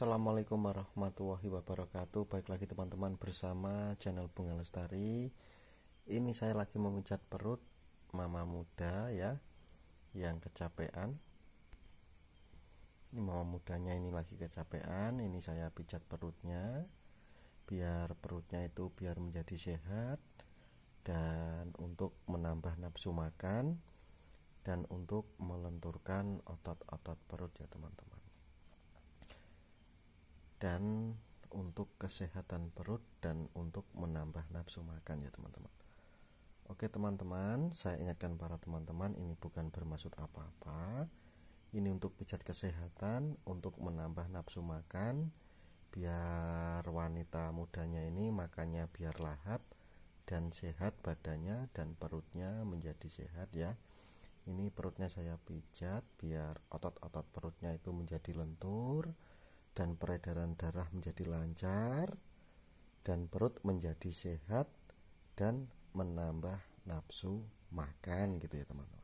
Assalamualaikum warahmatullahi wabarakatuh Baik lagi teman-teman bersama channel Bunga Lestari Ini saya lagi memijat perut mama muda ya Yang kecapean Ini mama mudanya ini lagi kecapean Ini saya pijat perutnya Biar perutnya itu biar menjadi sehat Dan untuk menambah nafsu makan dan untuk melenturkan otot-otot perut ya teman-teman dan untuk kesehatan perut dan untuk menambah nafsu makan ya teman-teman Oke teman-teman saya ingatkan para teman-teman ini bukan bermaksud apa-apa ini untuk pijat kesehatan untuk menambah nafsu makan biar wanita mudanya ini makannya biar lahap dan sehat badannya dan perutnya menjadi sehat ya ini perutnya saya pijat biar otot-otot perutnya itu menjadi lentur dan peredaran darah menjadi lancar dan perut menjadi sehat dan menambah nafsu makan gitu ya teman-teman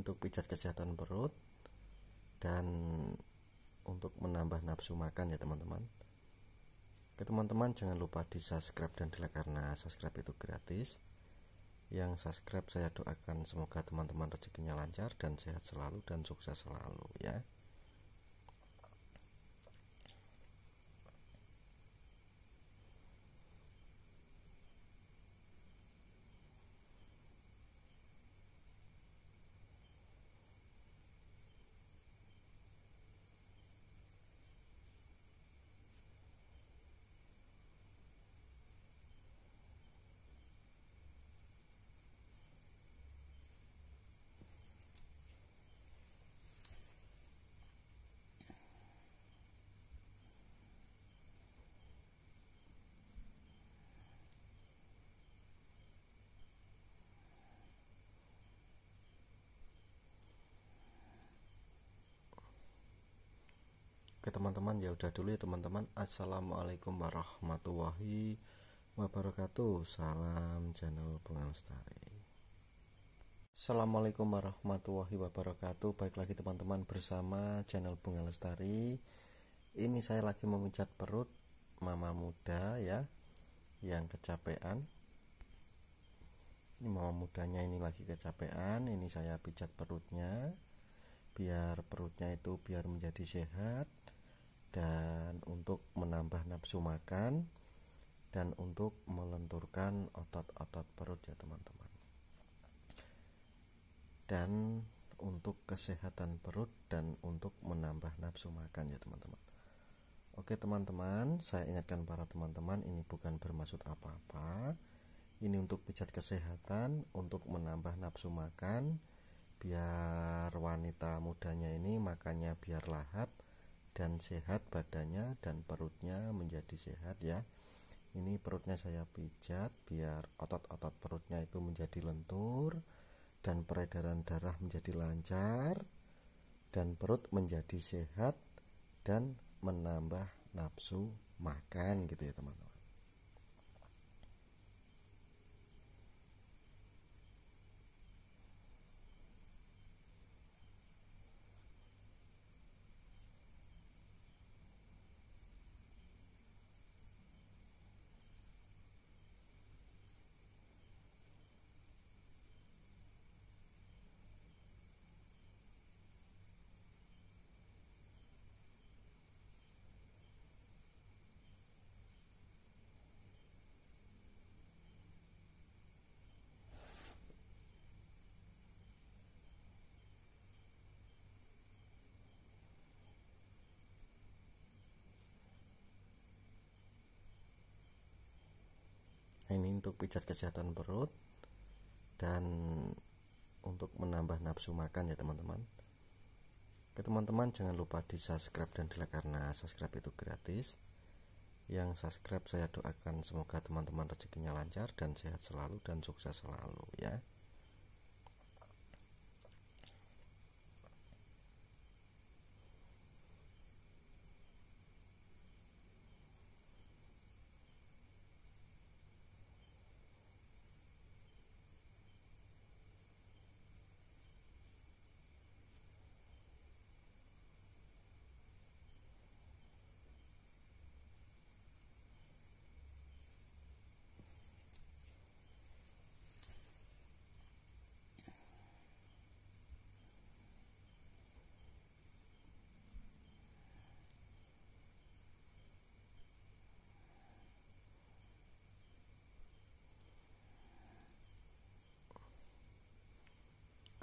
untuk pijat kesehatan perut dan untuk menambah nafsu makan ya teman-teman ke teman-teman jangan lupa di subscribe dan di like karena subscribe itu gratis yang subscribe saya doakan semoga teman-teman rezekinya lancar dan sehat selalu dan sukses selalu ya Oke teman-teman ya udah dulu ya teman-teman Assalamualaikum warahmatullahi wabarakatuh Salam channel Bunga Lestari Assalamualaikum warahmatullahi wabarakatuh Baik lagi teman-teman bersama channel Bunga Lestari Ini saya lagi memijat perut Mama muda ya Yang kecapean ini mama mudanya ini lagi kecapean ini saya pijat perutnya biar perutnya itu biar menjadi sehat dan untuk menambah nafsu makan dan untuk melenturkan otot-otot perut ya teman-teman dan untuk kesehatan perut dan untuk menambah nafsu makan ya teman-teman oke teman-teman saya ingatkan para teman-teman ini bukan bermaksud apa-apa ini untuk pijat kesehatan untuk menambah nafsu makan biar wanita mudanya ini makannya biar lahap dan sehat badannya dan perutnya menjadi sehat ya ini perutnya saya pijat biar otot-otot perutnya itu menjadi lentur dan peredaran darah menjadi lancar dan perut menjadi sehat dan menambah nafsu makan gitu ya teman-teman Nah, ini untuk pijat kesehatan perut dan untuk menambah nafsu makan ya teman-teman ke teman-teman jangan lupa di subscribe dan di like karena subscribe itu gratis yang subscribe saya doakan semoga teman-teman rezekinya lancar dan sehat selalu dan sukses selalu ya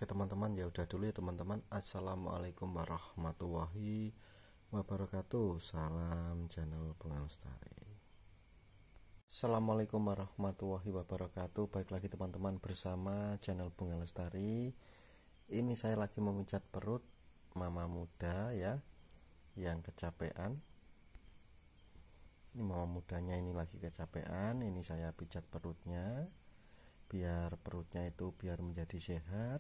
teman-teman ya udah dulu ya teman-teman assalamualaikum warahmatullahi wabarakatuh salam channel bunga lestari assalamualaikum warahmatullahi wabarakatuh baik lagi teman-teman bersama channel bunga lestari ini saya lagi memijat perut mama muda ya yang kecapean ini mama mudanya ini lagi kecapean ini saya pijat perutnya biar perutnya itu biar menjadi sehat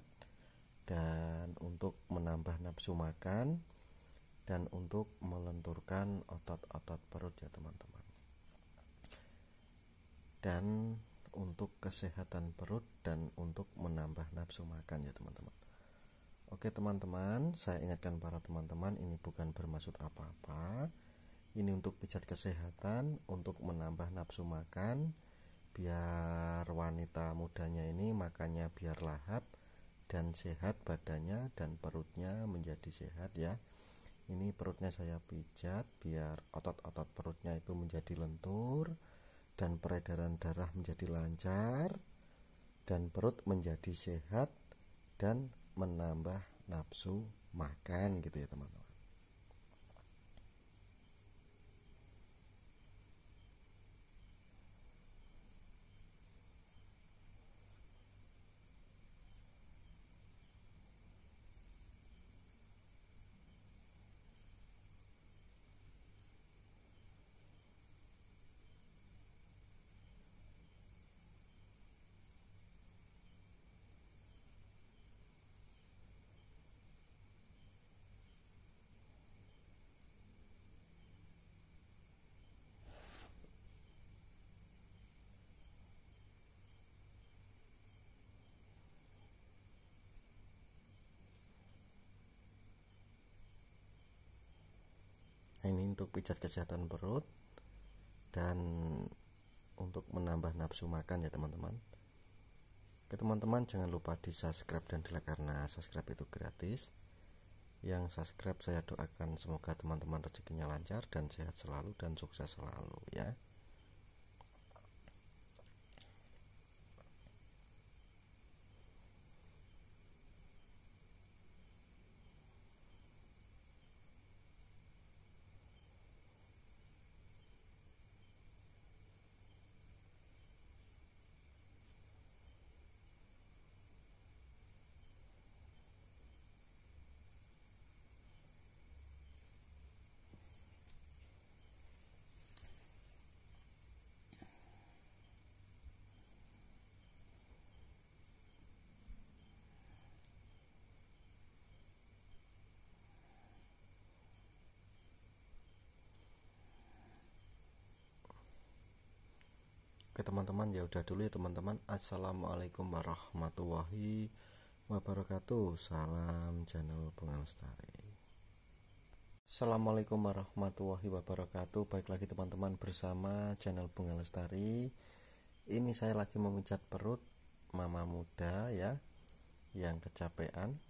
dan untuk menambah nafsu makan dan untuk melenturkan otot-otot perut ya teman-teman dan untuk kesehatan perut dan untuk menambah nafsu makan ya teman-teman oke teman-teman saya ingatkan para teman-teman ini bukan bermaksud apa-apa ini untuk pijat kesehatan untuk menambah nafsu makan biar wanita mudanya ini makannya biar lahap dan sehat badannya dan perutnya menjadi sehat ya ini perutnya saya pijat biar otot-otot perutnya itu menjadi lentur dan peredaran darah menjadi lancar dan perut menjadi sehat dan menambah nafsu makan gitu ya teman-teman untuk pijat kesehatan perut dan untuk menambah nafsu makan ya teman-teman ke teman-teman jangan lupa di subscribe dan di like karena subscribe itu gratis yang subscribe saya doakan semoga teman-teman rezekinya lancar dan sehat selalu dan sukses selalu ya Oke teman-teman ya udah dulu ya teman-teman Assalamualaikum warahmatullahi wabarakatuh Salam channel bunga lestari. Assalamualaikum warahmatullahi wabarakatuh Baik lagi teman-teman bersama channel bunga lestari. Ini saya lagi memijat perut Mama muda ya Yang kecapean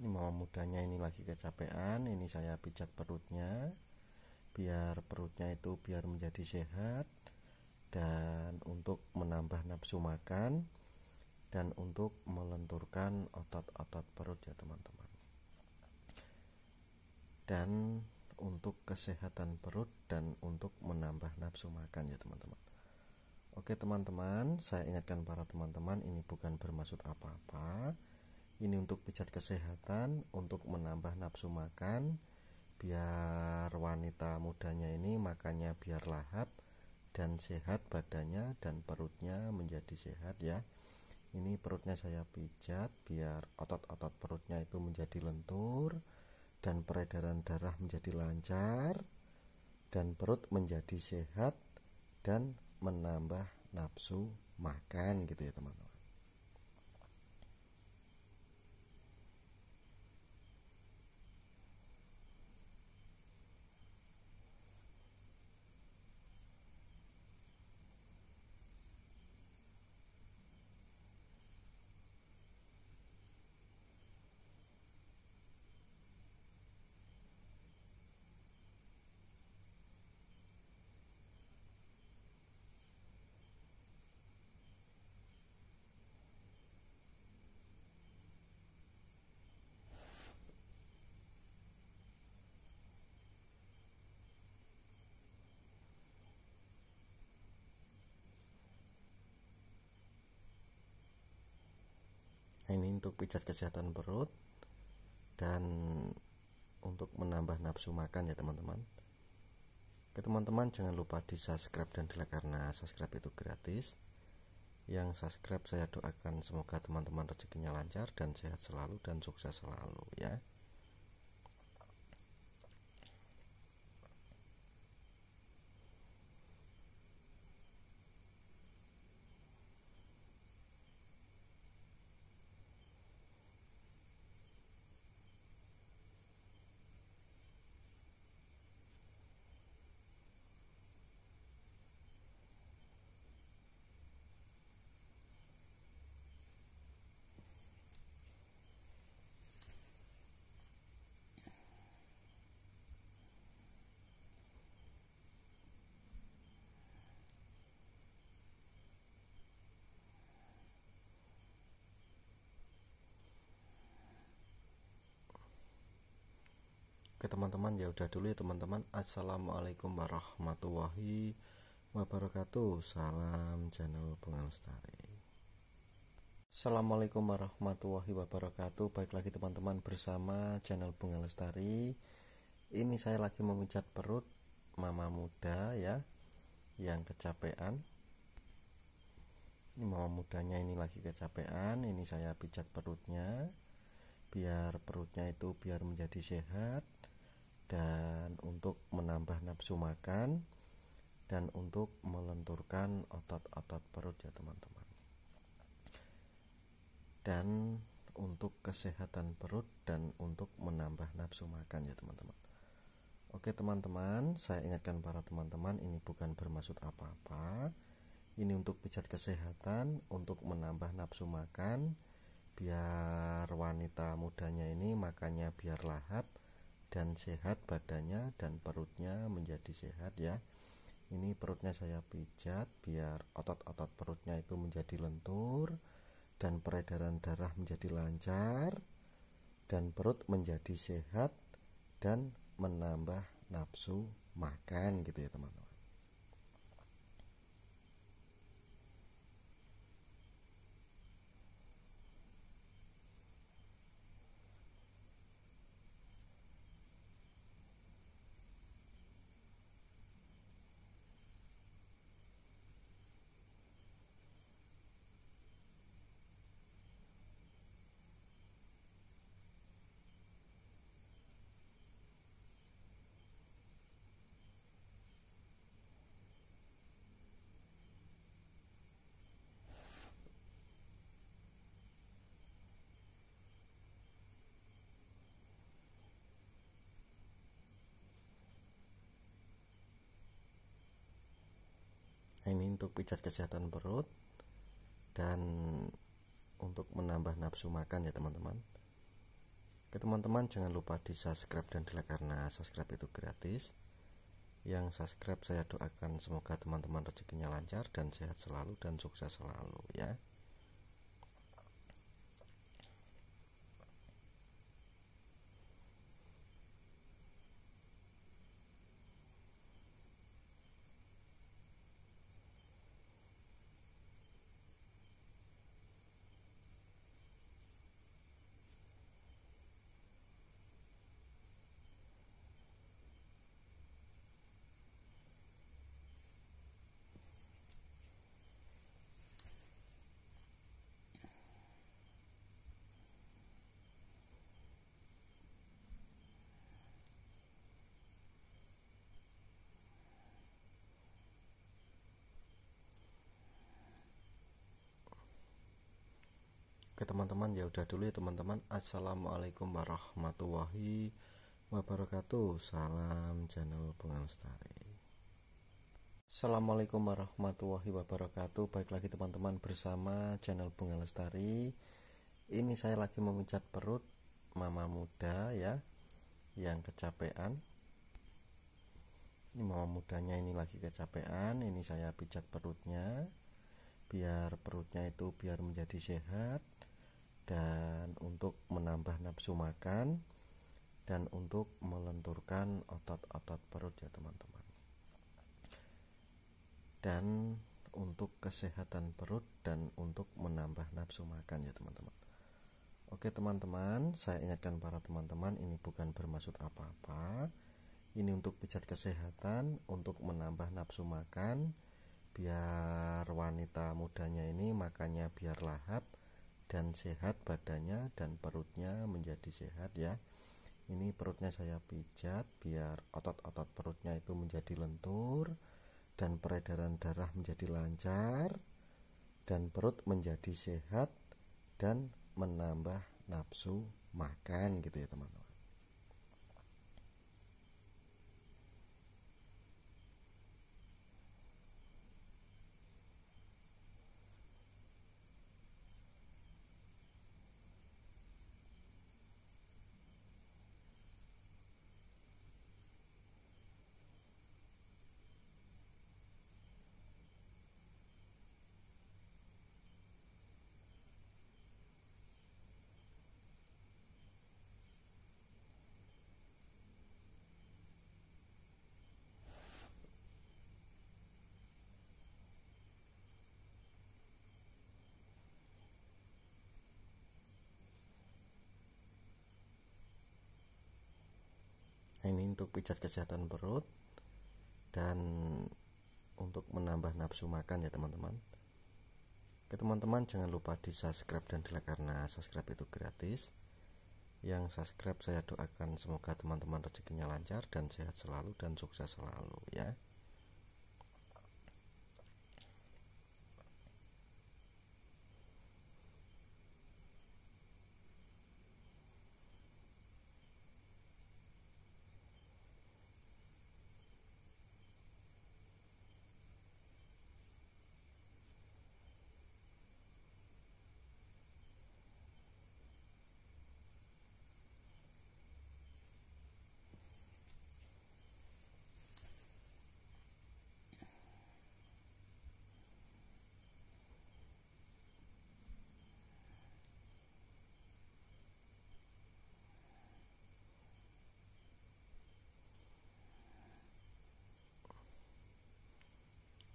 Ini mama mudanya ini lagi kecapean Ini saya pijat perutnya Biar perutnya itu biar menjadi sehat dan untuk menambah nafsu makan dan untuk melenturkan otot-otot perut ya teman-teman dan untuk kesehatan perut dan untuk menambah nafsu makan ya teman-teman Oke teman-teman saya ingatkan para teman-teman ini bukan bermaksud apa-apa ini untuk pijat kesehatan untuk menambah nafsu makan biar wanita mudanya ini makannya biar lahap dan sehat badannya dan perutnya menjadi sehat ya ini perutnya saya pijat biar otot-otot perutnya itu menjadi lentur dan peredaran darah menjadi lancar dan perut menjadi sehat dan menambah nafsu makan gitu ya teman-teman ini untuk pijat kesehatan perut dan untuk menambah nafsu makan ya teman-teman ke teman-teman jangan lupa di subscribe dan di like karena subscribe itu gratis yang subscribe saya doakan semoga teman-teman rezekinya lancar dan sehat selalu dan sukses selalu ya Oke teman-teman ya udah dulu ya teman-teman Assalamualaikum warahmatullahi wabarakatuh Salam channel lestari Assalamualaikum warahmatullahi wabarakatuh Baik lagi teman-teman bersama channel Bunga Lestari Ini saya lagi memijat perut mama muda ya Yang kecapean Ini mama mudanya ini lagi kecapean Ini saya pijat perutnya Biar perutnya itu biar menjadi sehat dan untuk menambah nafsu makan dan untuk melenturkan otot-otot perut ya teman-teman dan untuk kesehatan perut dan untuk menambah nafsu makan ya teman-teman Oke teman-teman saya ingatkan para teman-teman ini bukan bermaksud apa-apa ini untuk pijat kesehatan untuk menambah nafsu makan biar wanita mudanya ini makannya biar lahap dan sehat badannya dan perutnya menjadi sehat ya ini perutnya saya pijat biar otot-otot perutnya itu menjadi lentur dan peredaran darah menjadi lancar dan perut menjadi sehat dan menambah nafsu makan gitu ya teman-teman ini untuk pijat kesehatan perut dan untuk menambah nafsu makan ya teman-teman ke teman-teman jangan lupa di subscribe dan di like karena subscribe itu gratis yang subscribe saya doakan semoga teman-teman rezekinya lancar dan sehat selalu dan sukses selalu ya Oke teman-teman ya udah dulu ya teman-teman Assalamualaikum warahmatullahi wabarakatuh Salam channel Bunga Lestari Assalamualaikum warahmatullahi wabarakatuh Baik lagi teman-teman bersama channel Bunga Lestari Ini saya lagi memijat perut Mama muda ya Yang kecapean Ini mama mudanya ini lagi kecapean Ini saya pijat perutnya Biar perutnya itu biar menjadi sehat dan untuk menambah nafsu makan dan untuk melenturkan otot-otot perut ya teman-teman dan untuk kesehatan perut dan untuk menambah nafsu makan ya teman-teman Oke teman-teman saya ingatkan para teman-teman ini bukan bermaksud apa-apa ini untuk pijat kesehatan untuk menambah nafsu makan biar wanita mudanya ini makannya biar lahap dan sehat badannya dan perutnya menjadi sehat ya ini perutnya saya pijat biar otot-otot perutnya itu menjadi lentur dan peredaran darah menjadi lancar dan perut menjadi sehat dan menambah nafsu makan gitu ya teman-teman Nah, ini untuk pijat kesehatan perut dan untuk menambah nafsu makan ya teman-teman ke teman-teman jangan lupa di subscribe dan di like karena subscribe itu gratis yang subscribe saya doakan semoga teman-teman rezekinya lancar dan sehat selalu dan sukses selalu ya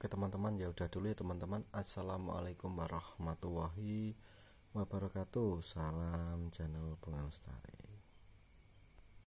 teman-teman ya udah dulu ya teman-teman assalamualaikum warahmatullahi wabarakatuh salam channel pengalustari